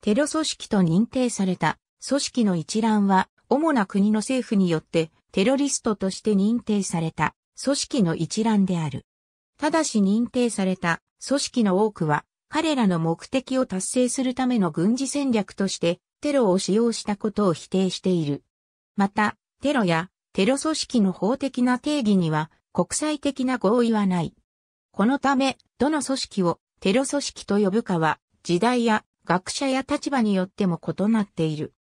テロ組織と認定された組織の一覧は、主な国の政府によってテロリストとして認定された組織の一覧である。ただし認定された組織の多くは、彼らの目的を達成するための軍事戦略としてテロを使用したことを否定している。また、テロやテロ組織の法的な定義には国際的な合意はない。このため、どの組織をテロ組織と呼ぶかは、時代や学者や立場によっても異なっている。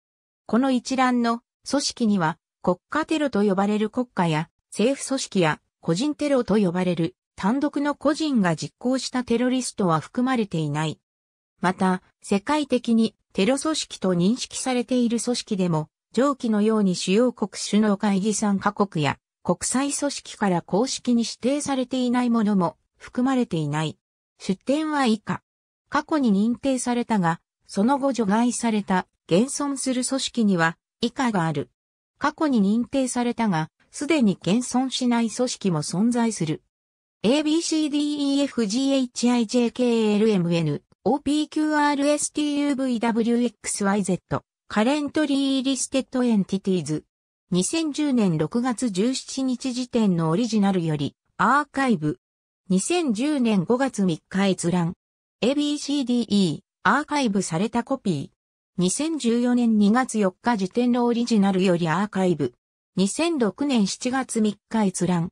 この一覧の組織には国家テロと呼ばれる国家や政府組織や個人テロと呼ばれる単独の個人が実行したテロリストは含まれていない。また、世界的にテロ組織と認識されている組織でも、上記のように主要国首脳会議参加国や国際組織から公式に指定されていないものも含まれていない。出典は以下。過去に認定されたが、その後除外された現存する組織には以下がある。過去に認定されたが、すでに現存しない組織も存在する。ABCDEFGHIJKLMN OPQRSTUVWXYZ カレントリーリステッドエンティティーズ2010年6月17日時点のオリジナルよりアーカイブ2010年5月3日閲覧 ABCDE、アーカイブされたコピー。2014年2月4日時点のオリジナルよりアーカイブ。2006年7月3日閲覧。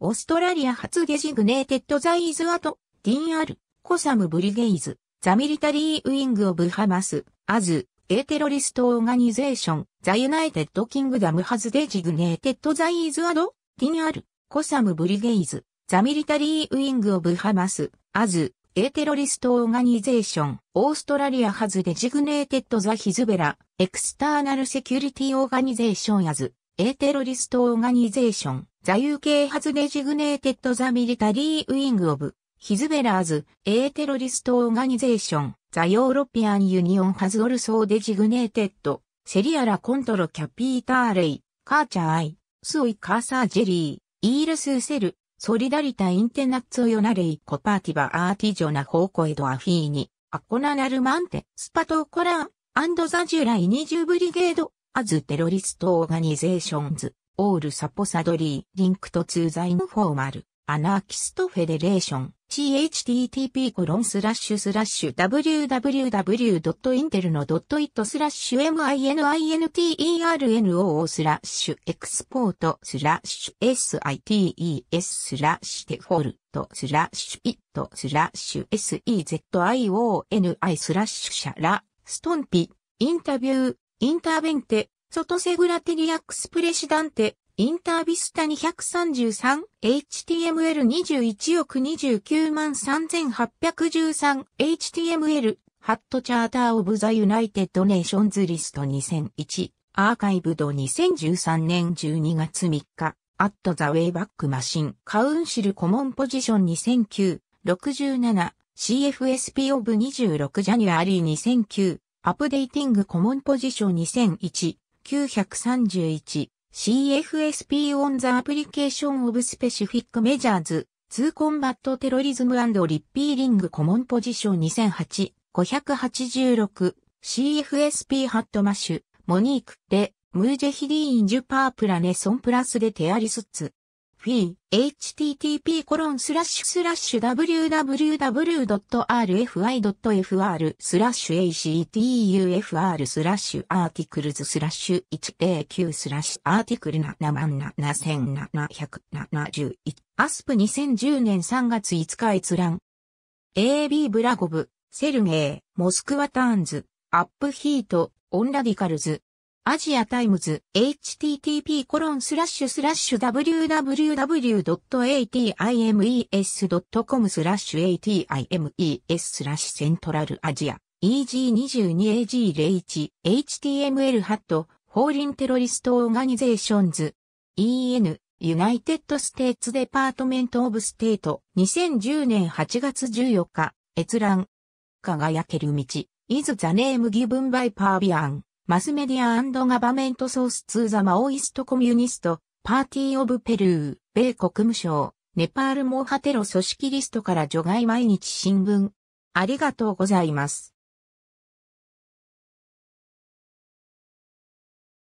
オーストラリア初デジグネーテッドザイーズアト、ディンアル、コサムブリゲイズ、ザミリタリーウィングオブハマス、アズ、エーテロリストオーガニゼーション、ザユナイテッドキングダムハズデジグネーテッドザイーズアド、ディンアル、コサムブリゲイズ、ザ・ミリタリー・ウィング・オブ・ハマス、アズ、エーテロリスト・オーガニゼーション、オーストラリア・ハズ・デジグネーテッド・ザ・ヒズベラ、エクスターナル・セキュリティ・オーガニゼーション・アズ、エーテロリスト・オーガニゼーション、ザ・ユー・ケー・ハズ・デジグネーテッド・ザ・ミリタリー・ウィング・オブ、ヒズベラーズ、エーテロリスト・オーガニゼーション、ザ・ヨーロピアン・ユニオン・ハズ・オルソー・デジグネーテッド、セリアラ・コントロ・キャピーター・レイ、カーチャー・アイ、スオイ・カーサー・ジェリー、イールス・セル、ソリダリタインテナッツオヨナレイコパーティバアーティジョナホーコエドアフィーニ、アコナナルマンテ、スパトーコラー、アンドザジュライ20ブリゲード、アズテロリストオーガニゼーションズ、オールサポサドリー、リンクトツーザインフォーマル、アナーキストフェデレーション。http コロンスラッシュスラッシュ www.intel の .it スラッシュ mininterno スラッシュエクスポートスラッシュ sites スラッシュデフォルトスラッシュ i ットスラッシュ sezioni スラッシュシャラストンピインタビューインターベンテ外セグラテリアックスプレシダンテインタービスタ 233HTML21 億29万 3813HTML ハットチャーターオブザユナイテッドネーションズリスト2001アーカイブド2013年12月3日アットザウェイバックマシンカウンシルコモンポジション2009 67 CFSP オブ26ジャニュアリー2009アップデイティングコモンポジション2001 931 CFSP on the application of specific measures to combat terrorism and repealing common position 2008 586 CFSP ハット m ッシュモニークレムージェヒディーンジュパープラネソンプラスでテアリスツ RFE、http コロンスラッシュスラッシュ www.rfi.fr スラッシュ actufr スラッシュアーティクルズスラッシュ109スラッシュアーティクル7 7 7771アスプ2010年3月5日閲覧 AB ブラゴブ、セルゲイ、モスクワターンズ、アップヒート、オンラディカルズ、アジアタイムズ http コロンスラッシュスラッシュ www.atimes.com スラッシュ atimes スラッシュセントラルアジア eg22ag01 html ハット法輪テロリストオーガニゼーションズ en ユナイテッドステーツデパートメントオブステート2010年8月14日閲覧輝ける道 is the name given by Pavian マスメディアガバメントソース2ザマオイストコミュニスト、パーティーオブペルー、米国務省、ネパールモーハテロ組織リストから除外毎日新聞。ありがとうございます。